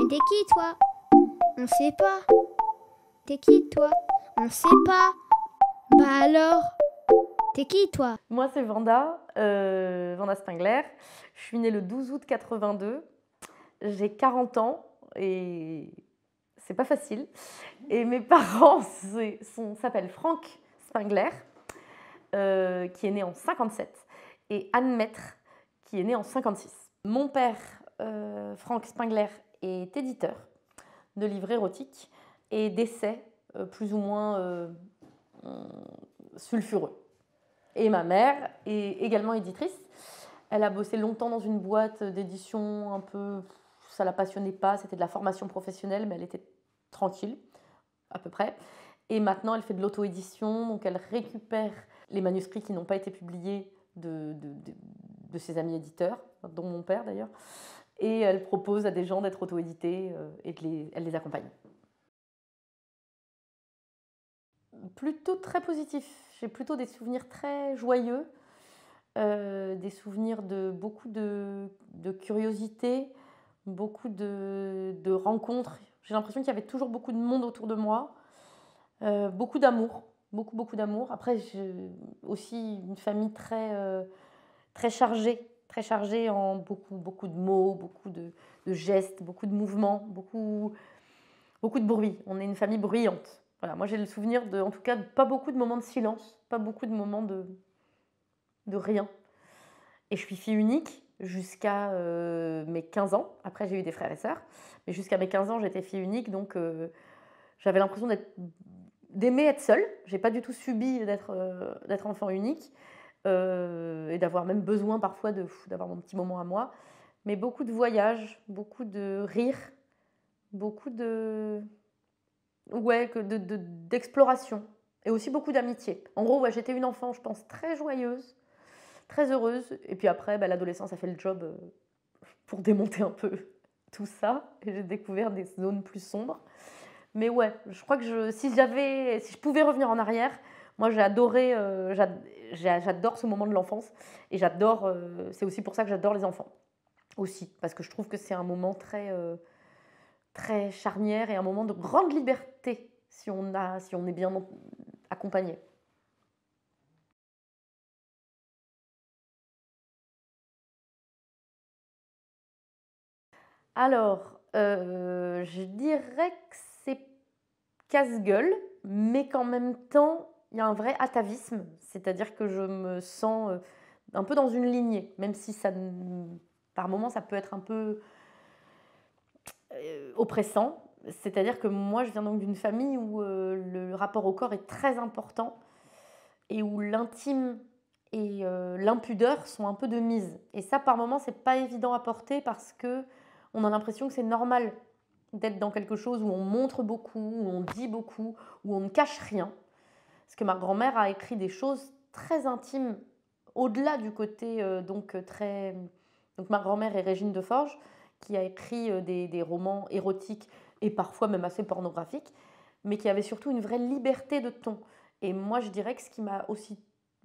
Mais t'es qui toi On sait pas. T'es qui toi On sait pas. Bah alors T'es qui toi Moi c'est Vanda, euh, Vanda Spengler. Je suis née le 12 août 82. J'ai 40 ans et c'est pas facile. Et mes parents s'appellent Franck Spengler, euh, qui est né en 57, et Anne Maître, qui est née en 56. Mon père, euh, Franck Spengler, est éditeur de livres érotiques et d'essais euh, plus ou moins euh, sulfureux. Et ma mère est également éditrice. Elle a bossé longtemps dans une boîte d'édition un peu... Ça la passionnait pas, c'était de la formation professionnelle, mais elle était tranquille, à peu près. Et maintenant, elle fait de l'auto-édition, donc elle récupère les manuscrits qui n'ont pas été publiés de, de ses amis éditeurs, dont mon père d'ailleurs et elle propose à des gens d'être auto-édités euh, et les, elle les accompagne. Plutôt très positif. J'ai plutôt des souvenirs très joyeux, euh, des souvenirs de beaucoup de, curiosité, beaucoup de, rencontres. J'ai l'impression qu'il y avait toujours beaucoup de monde autour de moi, euh, beaucoup d'amour, beaucoup beaucoup d'amour. Après, j'ai aussi une famille très très chargée très chargée en beaucoup, beaucoup de mots, beaucoup de, gestes, beaucoup de mouvements, beaucoup, beaucoup de bruit. On est une famille bruyante. Voilà, moi j'ai le souvenir de, en tout cas, pas beaucoup de moments de silence, pas beaucoup de moments de, de rien. Et je suis fille unique jusqu'à euh, mes 15 ans. Après j'ai eu des frères et sœurs, mais jusqu'à mes 15 ans j'étais fille unique, donc euh, j'avais l'impression d'aimer être seule. J'ai pas du tout subi d'être euh, d'être enfant unique. Euh, et d'avoir même besoin parfois d'avoir mon petit moment à moi. Mais beaucoup de voyages, beaucoup de rires, beaucoup de. Ouais, d'exploration. De, de, et aussi beaucoup d'amitié. En gros, ouais, j'étais une enfant, je pense, très joyeuse, très heureuse. Et puis après, bah, l'adolescence a fait le job euh, pour démonter un peu tout ça. Et j'ai découvert des zones plus sombres. Mais ouais, je crois que je, si j'avais, si je pouvais revenir en arrière, moi j'ai adoré, euh, j'adore ce moment de l'enfance et j'adore, euh, c'est aussi pour ça que j'adore les enfants aussi, parce que je trouve que c'est un moment très, euh, très charnière et un moment de grande liberté si on, a, si on est bien accompagné. Alors, euh, je dirais que c'est casse-gueule, mais qu'en même temps, il y a un vrai atavisme, c'est-à-dire que je me sens euh, un peu dans une lignée, même si ça, par moments ça peut être un peu euh, oppressant. C'est-à-dire que moi je viens donc d'une famille où euh, le rapport au corps est très important et où l'intime et l'impudeur sont un peu de mise. Et ça par moments c'est pas évident à porter parce que on a l'impression que c'est normal d'être dans quelque chose où on montre beaucoup, où on dit beaucoup, où on ne cache rien parce que ma grand-mère a écrit des choses très intimes, au-delà du côté euh, donc euh, très... Donc ma grand-mère est Régine de Forge, qui a écrit euh, des, des, romans érotiques et parfois même assez pornographiques, mais qui avait surtout une vraie liberté de ton. Et moi, je dirais que ce qui m'a aussi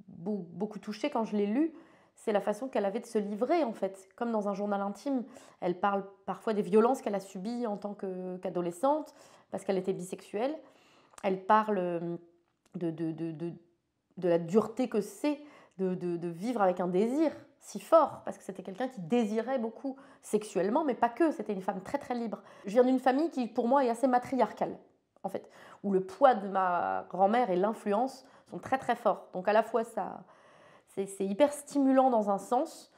beaucoup touchée quand je l'ai lu, c'est la façon qu'elle avait de se livrer en fait, comme dans un journal intime. Elle parle parfois des violences qu'elle a subies en tant qu'adolescente, parce qu'elle était bisexuelle. Elle parle de, de, la dureté que c'est de, vivre avec un désir si fort, parce que c'était quelqu'un qui désirait beaucoup sexuellement, mais pas que, c'était une femme très très libre. Je viens d'une famille qui pour moi est assez matriarcale, en fait, où le poids de ma grand-mère et l'influence sont très très forts. Donc à la fois ça, c'est hyper stimulant dans un sens,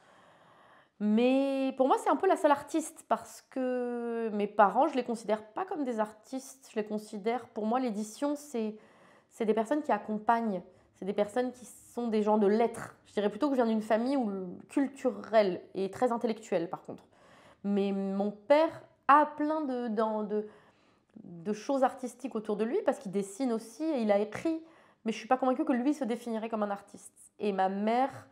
mais pour moi, c'est un peu la seule artiste parce que mes parents, je les considère pas comme des artistes. Je les considère, pour moi, l'édition, c'est c'est des personnes qui accompagnent, c'est des personnes qui sont des gens de lettres. Je dirais plutôt que je viens d'une famille où, culturelle et très intellectuelle par contre. Mais mon père a plein de, de, de choses artistiques autour de lui parce qu'il dessine aussi et il a écrit. Mais je suis pas convaincue que lui se définirait comme un artiste. Et ma mère,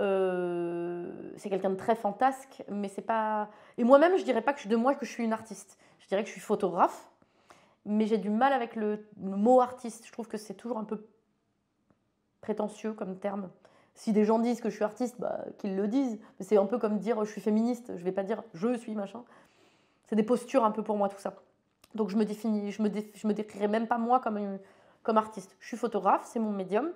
euh, c'est quelqu'un de très fantasque, mais c'est pas. Et moi-même, je dirais pas que je, de moi que je suis une artiste. Je dirais que je suis photographe mais j'ai du mal avec le, mot artiste. Je trouve que c'est toujours un peu prétentieux comme terme. Si des gens disent que je suis artiste, bah, qu'ils le disent. c'est un peu comme dire je suis féministe. Je ne vais pas dire je suis machin. C'est des postures un peu pour moi tout ça. Donc je me définis, je me, me décrirais même pas moi comme, comme artiste. Je suis photographe, c'est mon médium.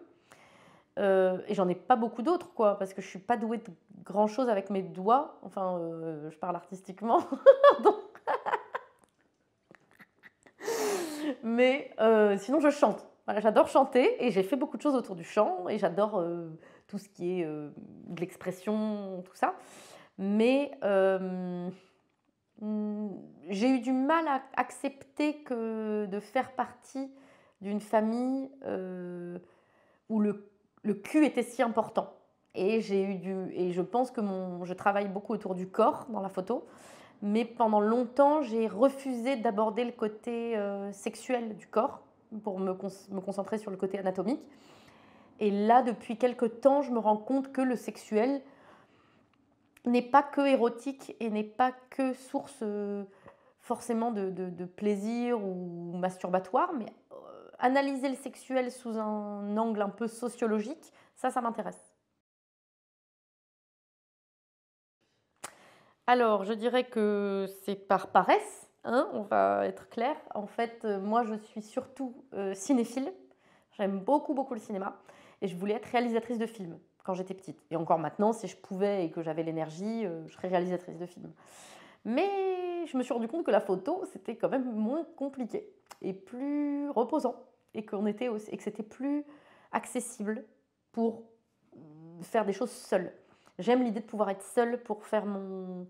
Euh, et j'en ai pas beaucoup d'autres, quoi, parce que je suis pas douée de grand chose avec mes doigts. Enfin, euh, je parle artistiquement. Donc, Mais euh, sinon, je chante. j'adore chanter et j'ai fait beaucoup de choses autour du chant et j'adore euh, tout ce qui est euh, de l'expression, tout ça. Mais hmm, j'ai eu du mal à accepter que de faire partie d'une famille où le, le cul était si important. Et j'ai eu du et je pense que mon je travaille beaucoup autour du corps dans la photo mais pendant longtemps, j'ai refusé d'aborder le côté euh, sexuel du corps pour me, concentrer sur le côté anatomique. Et là, depuis quelques temps, je me rends compte que le sexuel n'est pas que érotique et n'est pas que source euh, forcément de, plaisir ou masturbatoire, mais euh, analyser le sexuel sous un angle un peu sociologique, ça, ça m'intéresse. Alors, je dirais que c'est par paresse, hein, on va être clair. En fait, euh, moi, je suis surtout euh, cinéphile. J'aime beaucoup, beaucoup le cinéma. Et je voulais être réalisatrice de films quand j'étais petite. Et encore maintenant, si je pouvais et que j'avais l'énergie, euh, je serais réalisatrice de films. Mais je me suis rendu compte que la photo, c'était quand même moins compliqué et plus reposant. Et, qu'on était et que c'était plus accessible pour mm, faire des choses seules. J'aime l'idée de pouvoir être seule pour faire mon,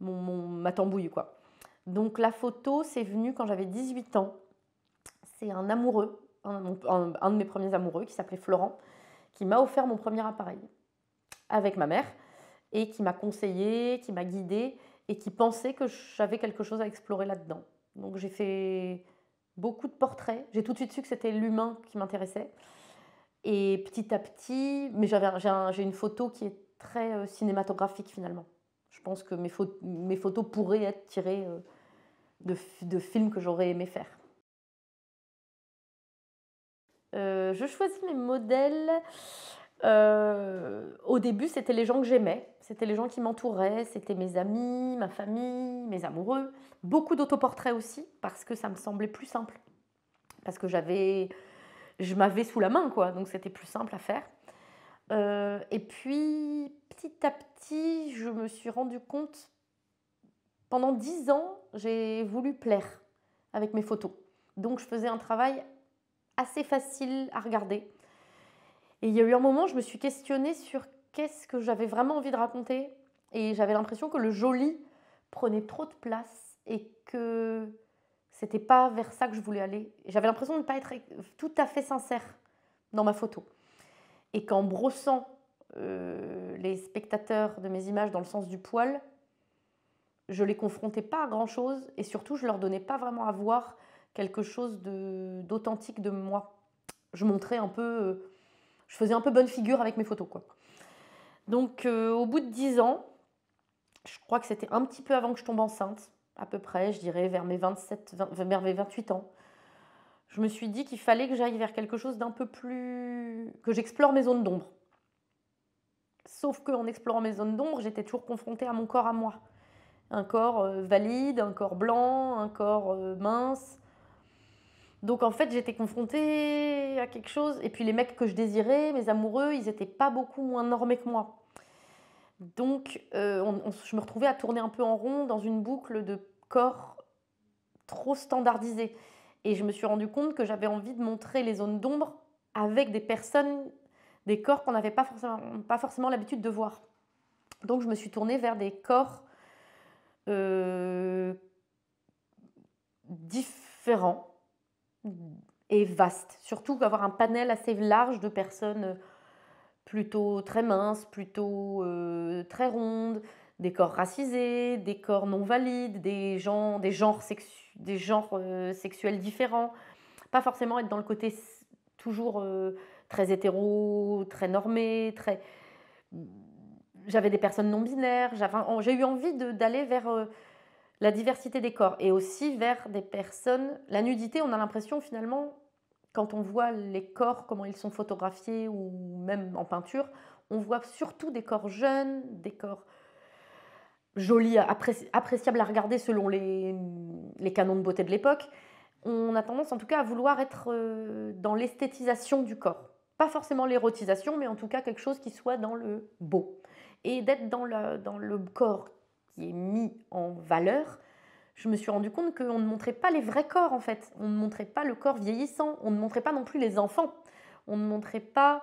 ma tambouille, quoi. Donc la photo, c'est venue quand j'avais 18 ans. C'est un amoureux, un, un, de mes premiers amoureux qui s'appelait Florent, qui m'a offert mon premier appareil avec ma mère et qui m'a conseillé, qui m'a guidé et qui pensait que j'avais quelque chose à explorer là-dedans. Donc j'ai fait beaucoup de portraits. J'ai tout de suite su que c'était l'humain qui m'intéressait. Et petit à petit, mais j'ai une photo qui est très euh, cinématographique finalement. Je pense que mes, photos, pourraient être tirées euh, de, films que j'aurais aimé faire. Euh, je choisis mes modèles. au début, c'était les gens que j'aimais, c'était les gens qui m'entouraient, c'était mes amis, ma famille, mes amoureux. Beaucoup d'autoportraits aussi, parce que ça me semblait plus simple. Parce que j'avais je m'avais sous la main, quoi. Donc c'était plus simple à faire. Euh, et puis, petit à petit, je me suis rendu compte, pendant dix ans, j'ai voulu plaire avec mes photos. Donc je faisais un travail assez facile à regarder. Et il y a eu un moment, je me suis questionnée sur qu'est-ce que j'avais vraiment envie de raconter. Et j'avais l'impression que le joli prenait trop de place et que c'était pas vers ça que je voulais aller. J'avais l'impression de ne pas être tout à fait sincère dans ma photo. Et qu'en brossant euh, les spectateurs de mes images dans le sens du poil, je les confrontais pas à grand chose et surtout je leur donnais pas vraiment à voir quelque chose d'authentique de, moi. Je montrais un peu, euh, je faisais un peu bonne figure avec mes photos quoi. Donc euh, au bout de dix ans, je crois que c'était un petit peu avant que je tombe enceinte, à peu près, je dirais, vers mes, 27, vers mes 28 ans, je me suis dit qu'il fallait que j'aille vers quelque chose d'un peu plus... que j'explore mes zones d'ombre. Sauf qu'en explorant mes zones d'ombre, j'étais toujours confrontée à mon corps à moi. Un corps euh, valide, un corps blanc, un corps euh, mince. Donc en fait, j'étais confrontée à quelque chose. Et puis les mecs que je désirais, mes amoureux, ils n'étaient pas beaucoup moins normés que moi. Donc, euh, je me retrouvais à tourner un peu en rond dans une boucle de corps trop standardisés. Et je me suis rendu compte que j'avais envie de montrer les zones d'ombre avec des personnes, des corps qu'on n'avait pas forcément, pas forcément l'habitude de voir. Donc, je me suis tournée vers des corps euh, différents et vastes. Surtout avoir un panel assez large de personnes euh, plutôt très minces, plutôt euh, très rondes, des corps racisés, des corps non valides, des, gens, des genres, des genres euh, sexuels différents. Pas forcément être dans le côté toujours euh, très hétéro, très normé, très... J'avais des personnes non binaires, j'ai eu envie d'aller vers la diversité des corps et aussi vers des personnes... La nudité, on a l'impression finalement quand on voit les corps, comment ils sont photographiés ou même en peinture, on voit surtout des corps jeunes, des corps jolis, appréciables à regarder selon les, canons de beauté de l'époque. On a tendance en tout cas à vouloir être euh, dans l'esthétisation du corps. Pas forcément l'érotisation, mais en tout cas quelque chose qui soit dans le beau. Et d'être dans le corps qui est mis en valeur, je me suis rendu compte qu'on ne montrait pas les vrais corps en fait. On ne montrait pas le corps vieillissant, on ne montrait pas non plus les enfants, on ne montrait pas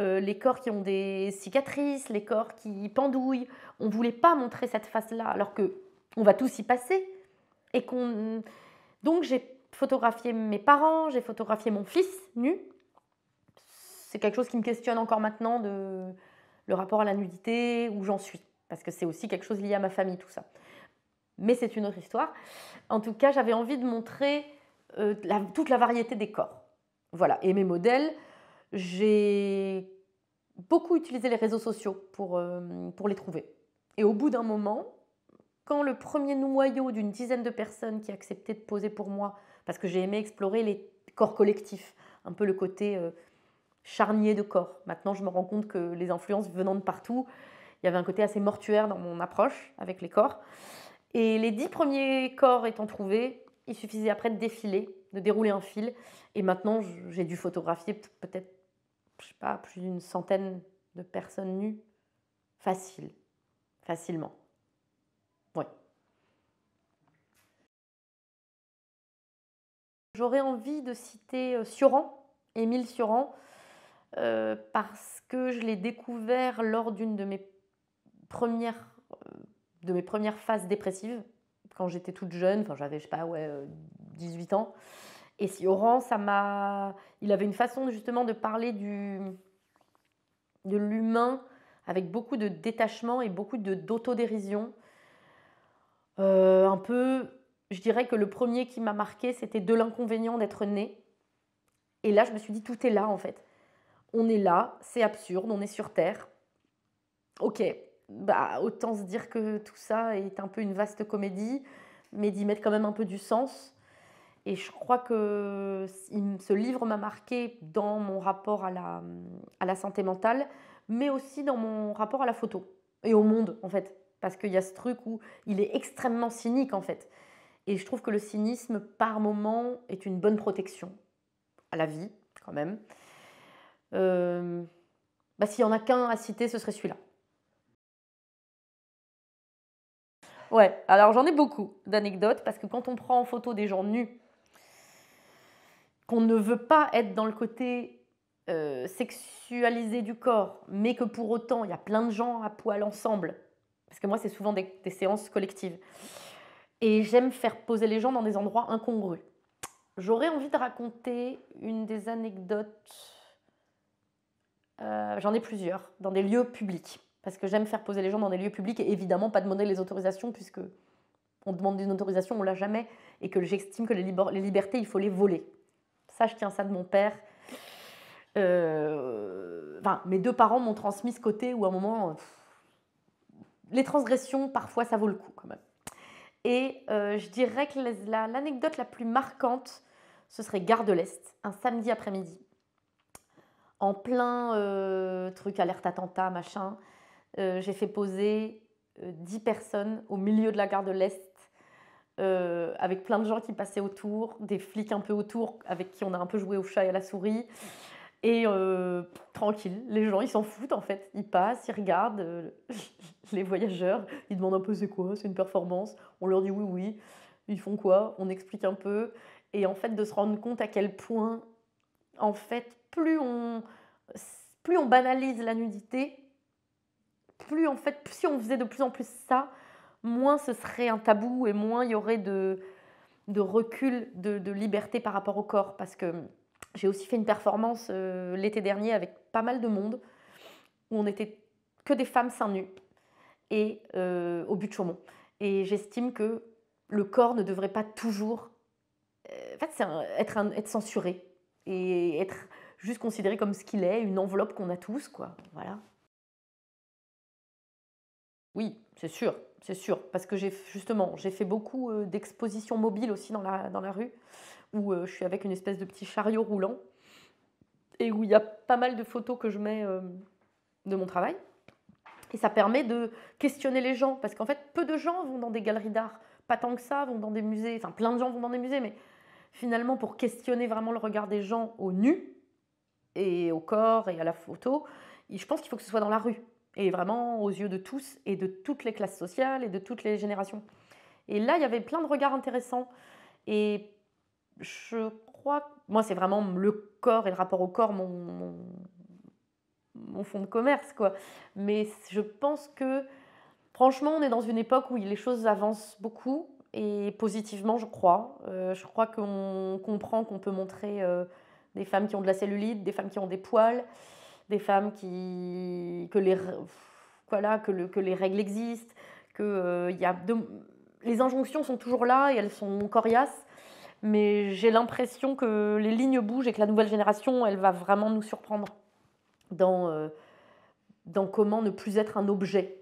euh, les corps qui ont des cicatrices, les corps qui pendouillent. On ne voulait pas montrer cette face-là, alors que on va tous y passer. Et qu'on... Donc j'ai photographié mes parents, j'ai photographié mon fils nu. C'est quelque chose qui me questionne encore maintenant de le rapport à la nudité, où j'en suis. Parce que c'est aussi quelque chose lié à ma famille, tout ça mais c'est une autre histoire. En tout cas, j'avais envie de montrer euh, toute la variété des corps. Voilà, et mes modèles, j'ai beaucoup utilisé les réseaux sociaux pour, euh, pour les trouver. Et au bout d'un moment, quand le premier noyau d'une dizaine de personnes qui acceptaient de poser pour moi, parce que j'ai aimé explorer les corps collectifs, un peu le côté euh, charnier de corps. Maintenant, je me rends compte que les influences venant de partout, il y avait un côté assez mortuaire dans mon approche avec les corps. Et les dix premiers corps étant trouvés, il suffisait après de défiler, de dérouler un fil. Et maintenant, j'ai dû photographier peut-être, je sais pas, plus d'une centaine de personnes nues. Facile. Facilement. Oui. J'aurais envie de citer euh, Sioran, Émile Sioran, euh, parce que je l'ai découvert lors d'une de mes premières de mes premières phases dépressives quand j'étais toute jeune, enfin j'avais, je sais pas, ouais, 18 euh, ans. Et si Oran, ça m'a. Il avait une façon justement de parler du... de l'humain avec beaucoup de détachement et beaucoup de, d'autodérision. Euh, un peu. Je dirais que le premier qui m'a marqué, c'était de l'inconvénient d'être né. Et là, je me suis dit, tout est là en fait. On est là, c'est absurde, on est sur Terre. Ok, bah, autant se dire que tout ça est un peu une vaste comédie, mais d'y mettre quand même un peu du sens. Et je crois que ce livre m'a marqué dans mon rapport à la, à la santé mentale, mais aussi dans mon rapport à la photo et au monde, en fait. Parce qu'il y a ce truc où il est extrêmement cynique, en fait. Et je trouve que le cynisme, par moment, est une bonne protection à la vie, quand même. Euh, bah, s'il y en a qu'un à citer, ce serait celui-là. Ouais, alors j'en ai beaucoup d'anecdotes parce que quand on prend en photo des gens nus, qu'on ne veut pas être dans le côté euh, sexualisé du corps, mais que pour autant il y a plein de gens à poil ensemble, parce que moi c'est souvent des, séances collectives, et j'aime faire poser les gens dans des endroits incongrus. J'aurais envie de raconter une des anecdotes, euh, j'en ai plusieurs, dans des lieux publics parce que j'aime faire poser les gens dans des lieux publics et évidemment pas demander les autorisations puisque on demande une autorisation, on l'a jamais, et que j'estime que les, libertés, il faut les voler. Ça, je tiens ça de mon père. Euh, mes deux parents m'ont transmis ce côté où à un moment, les transgressions, parfois, ça vaut le coup quand même. Et euh, je dirais que l'anecdote la, plus marquante, ce serait Gare de l'Est, un samedi après-midi, en plein euh, truc alerte attentat, machin. Euh, j'ai fait poser 10 euh, personnes au milieu de la gare de l'Est, euh, avec plein de gens qui passaient autour, des flics un peu autour, avec qui on a un peu joué au chat et à la souris. Et tranquille, les gens, ils s'en foutent en fait. Ils passent, ils regardent les voyageurs, ils demandent un peu c'est quoi, c'est une performance. On leur dit oui, oui. Ils font quoi On explique un peu. Et en fait, de se rendre compte à quel point, en fait, plus on, plus on banalise la nudité, plus en fait, si on faisait de plus en plus ça, moins ce serait un tabou et moins il y aurait de, recul, de, liberté par rapport au corps. Parce que j'ai aussi fait une performance euh, l'été dernier avec pas mal de monde où on n'était que des femmes seins nus et euh, au but de Chaumont. Et j'estime que le corps ne devrait pas toujours euh, fait, être, être censuré et être juste considéré comme ce qu'il est, une enveloppe qu'on a tous, quoi. Voilà. Oui, c'est sûr, c'est sûr. Parce que j'ai justement, j'ai fait beaucoup euh, d'expositions mobiles aussi dans la, dans la rue, où euh, je suis avec une espèce de petit chariot roulant, et où il y a pas mal de photos que je mets euh, de mon travail. Et ça permet de questionner les gens, parce qu'en fait, peu de gens vont dans des galeries d'art, pas tant que ça, vont dans des musées, enfin plein de gens vont dans des musées, mais finalement, pour questionner vraiment le regard des gens au nu, et au corps, et à la photo, je pense qu'il faut que ce soit dans la rue et vraiment aux yeux de tous et de toutes les classes sociales et de toutes les générations. Et là, il y avait plein de regards intéressants. Et je crois, moi, c'est vraiment le corps et le rapport au corps, mon, fond de commerce, quoi. Mais je pense que, franchement, on est dans une époque où les choses avancent beaucoup et positivement, je crois. Euh, je crois qu'on comprend qu'on peut montrer euh, des femmes qui ont de la cellulite, des femmes qui ont des poils des femmes qui que les voilà que, le, que les règles existent, que il euh, les injonctions sont toujours là et elles sont coriaces. Mais j'ai l'impression que les lignes bougent et que la nouvelle génération, elle va vraiment nous surprendre dans, euh, dans comment ne plus être un objet.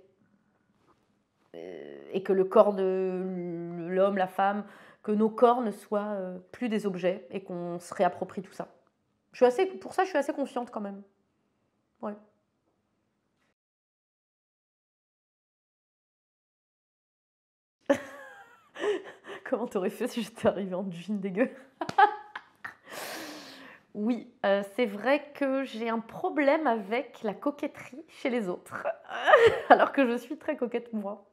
Euh, et que le corps de l'homme, la femme, que nos corps ne soient plus des objets et qu'on se réapproprie tout ça. Je suis assez, pour ça, je suis assez confiante quand même. Comment t'aurais fait si j'étais arrivée en jean dégueu Oui, euh, c'est vrai que j'ai un problème avec la coquetterie chez les autres, alors que je suis très coquette moi.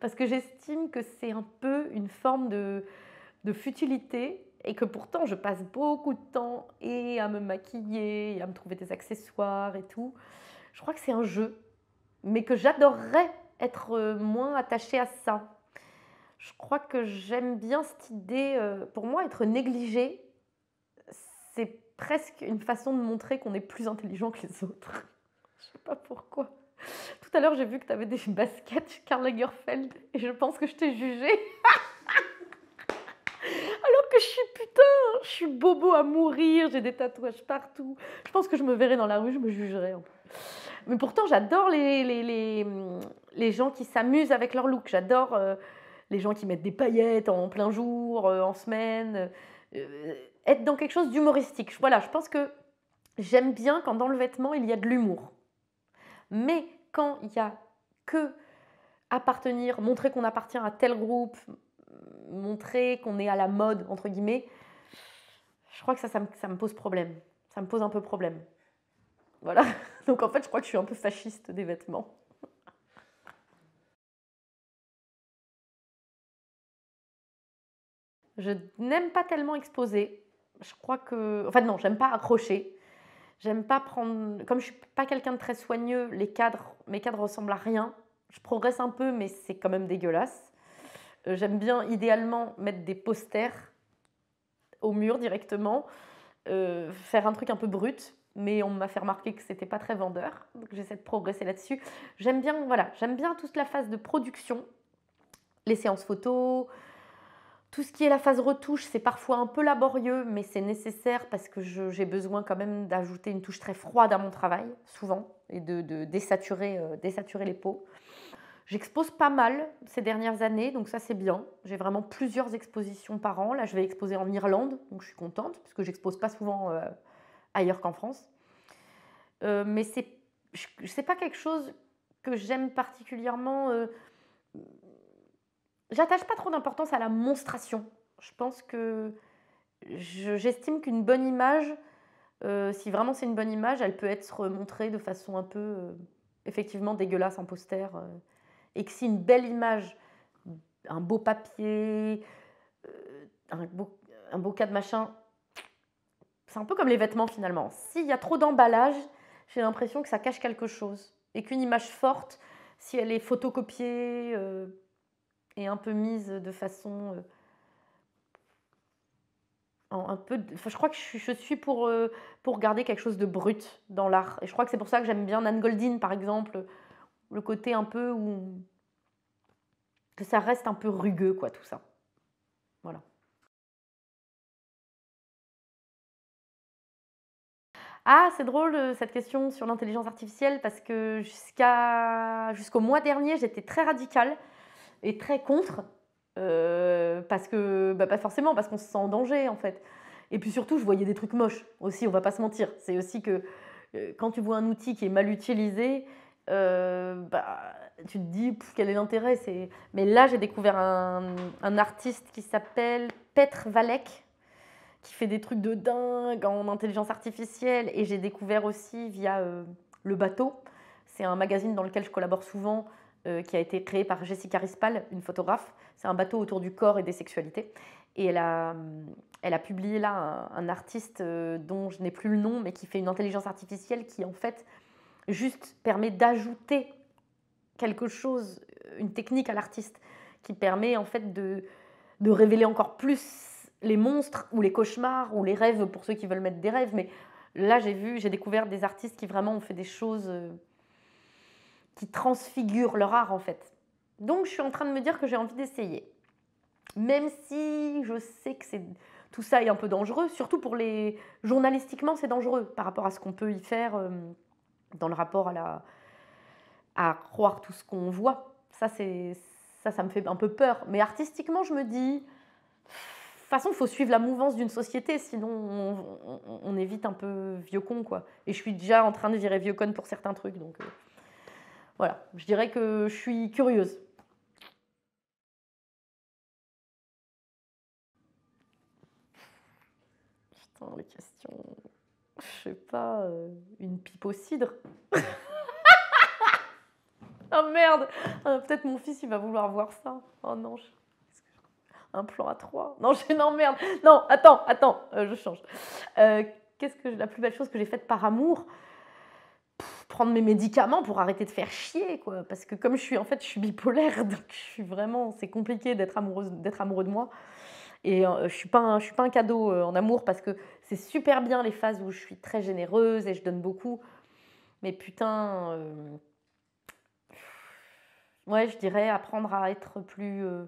Parce que j'estime que c'est un peu une forme de futilité et que pourtant je passe beaucoup de temps à me maquiller, à me trouver des accessoires et tout. Je crois que c'est un jeu, mais que j'adorerais être euh, moins attachée à ça. Je crois que j'aime bien cette idée. Euh, pour moi, être négligée, c'est presque une façon de montrer qu'on est plus intelligent que les autres. je sais pas pourquoi. Tout à l'heure, j'ai vu que tu avais des baskets Karl Lagerfeld et je pense que je t'ai jugé. je suis putain, je suis bobo à mourir, j'ai des tatouages partout. Je pense que je me verrai dans la rue, je me jugerai. Mais pourtant, j'adore les, les, les, gens qui s'amusent avec leur look. J'adore euh, les gens qui mettent des paillettes en plein jour, euh, en semaine. Euh, être dans quelque chose d'humoristique. Voilà, je pense que j'aime bien quand dans le vêtement, il y a de l'humour. Mais quand il y a que appartenir, montrer qu'on appartient à tel groupe, montrer qu'on est à la mode, entre guillemets, je crois que ça, me, pose problème. Ça me pose un peu problème. Voilà. Donc en fait, je crois que je suis un peu fasciste des vêtements. Je n'aime pas tellement exposer. Je crois que. Enfin, non, j'aime pas accrocher. J'aime pas prendre. Comme je suis pas quelqu'un de très soigneux, les cadres, mes cadres ressemblent à rien. Je progresse un peu, mais c'est quand même dégueulasse. Euh, j'aime bien idéalement mettre des posters au mur directement, euh, faire un truc un peu brut, mais on m'a fait remarquer que c'était pas très vendeur, donc j'essaie de progresser là-dessus. J'aime bien, voilà, j'aime bien toute la phase de production, les séances photos, tout ce qui est la phase retouche, c'est parfois un peu laborieux, mais c'est nécessaire parce que j'ai besoin quand même d'ajouter une touche très froide à mon travail, souvent, et de, euh, désaturer les peaux. J'expose pas mal ces dernières années, donc ça c'est bien. J'ai vraiment plusieurs expositions par an. Là, je vais exposer en Irlande, donc je suis contente, puisque que j'expose pas souvent euh, ailleurs qu'en France. Euh, mais c'est, n'est pas quelque chose que j'aime particulièrement. Euh, j'attache pas trop d'importance à la monstration. Je pense que j'estime qu'une bonne image, si vraiment c'est une bonne image, elle peut être montrée de façon un peu effectivement dégueulasse en poster et que si une belle image, un beau papier, euh, un beau, cas de machin, c'est un peu comme les vêtements finalement. S'il y a trop d'emballage, j'ai l'impression que ça cache quelque chose. Et qu'une image forte, si elle est photocopiée euh, et un peu mise de façon... Euh, peu, je crois que je suis pour, pour garder quelque chose de brut dans l'art. Et je crois que c'est pour ça que j'aime bien Anne Goldin, par exemple, le côté un peu où que ça reste un peu rugueux quoi tout ça. Voilà. Ah, c'est drôle euh, cette question sur l'intelligence artificielle parce que jusqu'à jusqu'au mois dernier, j'étais très radicale et très contre euh, parce que bah, pas forcément parce qu'on se sent en danger en fait. Et puis surtout, je voyais des trucs moches aussi, on va pas se mentir. C'est aussi que euh, quand tu vois un outil qui est mal utilisé, euh, bah, tu te dis quel est l'intérêt c'est... Mais là, j'ai découvert un, artiste qui s'appelle Petr Valek, qui fait des trucs de dingue en intelligence artificielle. Et j'ai découvert aussi via euh, Le Bateau. C'est un magazine dans lequel je collabore souvent, euh, qui a été créé par Jessica Rispal, une photographe. C'est un bateau autour du corps et des sexualités. Et elle a, elle a publié là un artiste dont je n'ai plus le nom, mais qui fait une intelligence artificielle qui, en fait, juste permet d'ajouter quelque chose, une technique à l'artiste qui permet en fait de, révéler encore plus les monstres ou les cauchemars ou les rêves pour ceux qui veulent mettre des rêves. Mais là, j'ai vu, j'ai découvert des artistes qui vraiment ont fait des choses euh, qui transfigurent leur art en fait. Donc je suis en train de me dire que j'ai envie d'essayer. Même si je sais que c'est tout ça est un peu dangereux, surtout pour les journalistiquement c'est dangereux par rapport à ce qu'on peut y faire. Euh, dans le rapport à, la, à croire tout ce qu'on voit. Ça, ça, ça me fait un peu peur. Mais artistiquement, je me dis, de toute façon, il faut suivre la mouvance d'une société, sinon on, évite un peu vieux con, quoi. Et je suis déjà en train de virer vieux con pour certains trucs, donc euh, voilà. Je dirais que je suis curieuse. Putain, les questions je sais pas, euh, une pipe au cidre. oh merde ah, Peut-être mon fils, il va vouloir voir ça. Oh non, je... un plan à trois. Non, j'ai... non, merde. Non, attends, attends, euh, je change. Euh, qu'est-ce que la plus belle chose que j'ai faite par amour prendre mes médicaments pour arrêter de faire chier quoi parce que comme je suis en fait je suis bipolaire donc je suis vraiment c'est compliqué d'être amoureuse d'être amoureux de moi et je suis pas je suis pas un cadeau en amour parce que c'est super bien les phases où je suis très généreuse et je donne beaucoup. Mais putain, euh, ouais, je dirais apprendre à être plus, euh,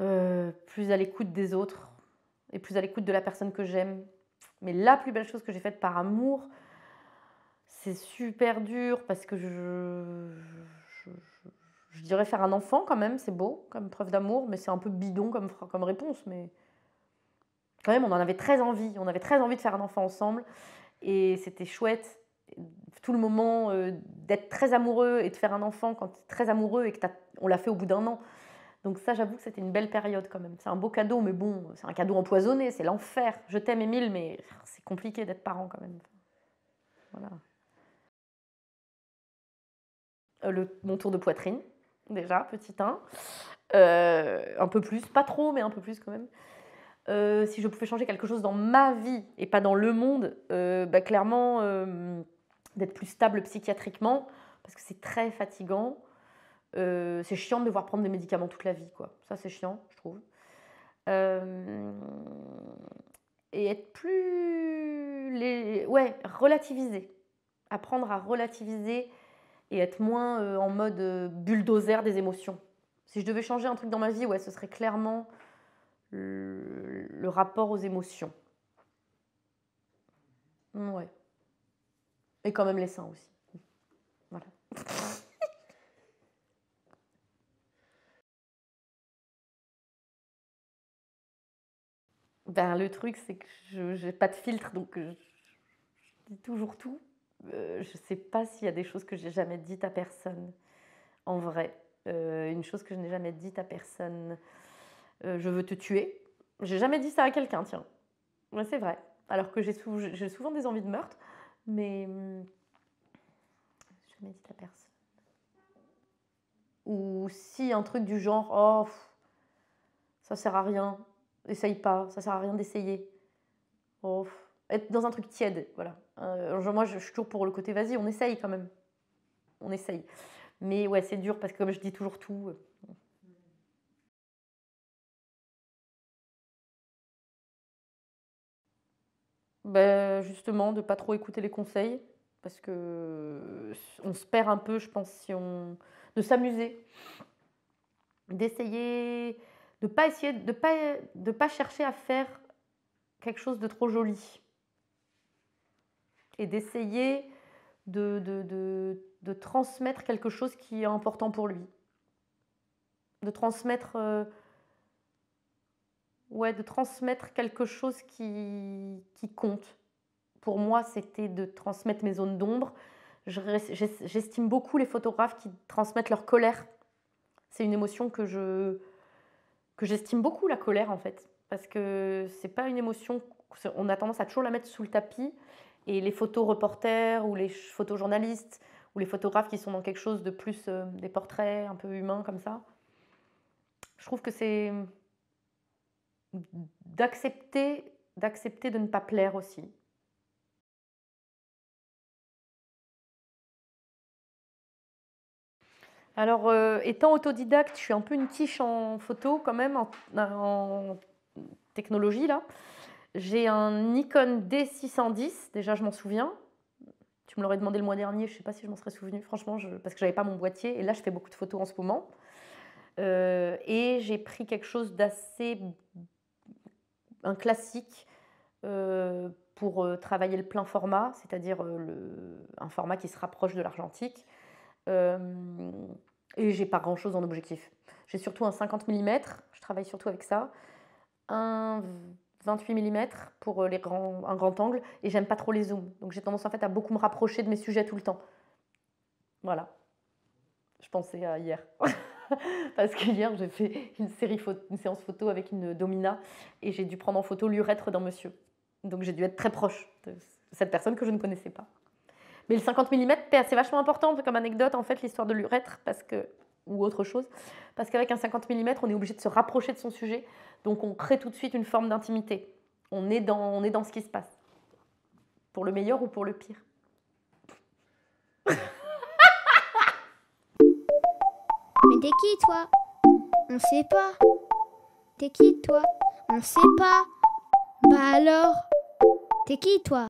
euh, plus à l'écoute des autres et plus à l'écoute de la personne que j'aime. Mais la plus belle chose que j'ai faite par amour, c'est super dur parce que je, je, je, je, dirais faire un enfant quand même, c'est beau comme preuve d'amour, mais c'est un peu bidon comme, comme réponse. Mais quand même, on en avait très envie. On avait très envie de faire un enfant ensemble. Et c'était chouette. Tout le moment euh, d'être très amoureux et de faire un enfant quand tu es très amoureux et que on l'a fait au bout d'un an. Donc ça, j'avoue que c'était une belle période quand même. C'est un beau cadeau, mais bon, c'est un cadeau empoisonné, c'est l'enfer. Je t'aime Émile, mais c'est compliqué d'être parent quand même. Voilà. Euh, le, mon tour de poitrine, déjà, petit 1. Euh, un peu plus, pas trop, mais un peu plus quand même. Euh, si je pouvais changer quelque chose dans ma vie et pas dans le monde, euh, bah, clairement, euh, d'être plus stable psychiatriquement, parce que c'est très fatigant. c'est chiant de devoir prendre des médicaments toute la vie, quoi. Ça, c'est chiant, je trouve. et être plus. Les... Ouais, relativiser. Apprendre à relativiser et être moins en mode bulldozer des émotions. Si je devais changer un truc dans ma vie, ouais, ce serait clairement le, rapport aux émotions. Ouais. Et quand même les seins aussi. Voilà. ben, le truc, c'est que je n'ai pas de filtre, donc euh, je, dis toujours tout. Euh, je ne sais pas s'il y a des choses que j'ai jamais dites à personne, en vrai. Euh, une chose que je n'ai jamais dite à personne. Euh, je veux te tuer. J'ai jamais dit ça à quelqu'un, tiens. c'est vrai. Alors que j'ai, souvent des envies de meurtre, mais. Hmm, je jamais dit à personne. Ou si un truc du genre, oh, ça sert à rien, essaye pas, ça sert à rien d'essayer. Oh, être dans un truc tiède, voilà. Euh, moi, je, je suis toujours pour le côté, vas-y, on essaye quand même. On essaye. Mais ouais, c'est dur parce que comme je dis toujours tout. Euh, Ben, justement, de pas trop écouter les conseils, parce que on se perd un peu, je pense, si on... de s'amuser, d'essayer, de pas essayer, de pas, de pas chercher à faire quelque chose de trop joli, et d'essayer de, de, transmettre quelque chose qui est important pour lui, de transmettre... Euh, ouais, de transmettre quelque chose qui, qui compte. Pour moi, c'était de transmettre mes zones d'ombre. J'estime beaucoup les photographes qui transmettent leur colère. C'est une émotion que je que j'estime beaucoup la colère en fait, parce que c'est pas une émotion. On a tendance à toujours la mettre sous le tapis. Et les photo reporters ou les photojournalistes ou les photographes qui sont dans quelque chose de plus euh, des portraits un peu humains comme ça, je trouve que c'est d'accepter, d'accepter de ne pas plaire aussi. Alors, euh, étant autodidacte, je suis un peu une quiche en photo quand même, en, technologie là. J'ai un Nikon D610, déjà je m'en souviens. Tu me l'aurais demandé le mois dernier, je ne sais pas si je m'en serais souvenu, franchement, parce que je n'avais pas mon boîtier. Et là, je fais beaucoup de photos en ce moment. Euh, et j'ai pris quelque chose d'assez un classique euh, pour euh, travailler le plein format, c'est-à-dire euh, un format qui se rapproche de l'argentique. et j'ai pas grand-chose en objectif. J'ai surtout un 50 mm, je travaille surtout avec ça, un 28 mm pour les grands, un grand angle, et j'aime pas trop les zooms. Donc j'ai tendance en fait à beaucoup me rapprocher de mes sujets tout le temps. Voilà. Je pensais à hier. parce que hier j'ai fait une, série une séance photo avec une domina et j'ai dû prendre en photo l'urètre d'un monsieur. Donc j'ai dû être très proche de cette personne que je ne connaissais pas. Mais le 50 mm, c'est vachement important comme anecdote en fait l'histoire de l'urètre parce que ou autre chose, parce qu'avec un 50 mm, on est obligé de se rapprocher de son sujet, donc on crée tout de suite une forme d'intimité. On est dans, on est dans ce qui se passe, pour le meilleur ou pour le pire. T'es qui toi On sait pas. T'es qui toi On sait pas. Bah alors T'es qui toi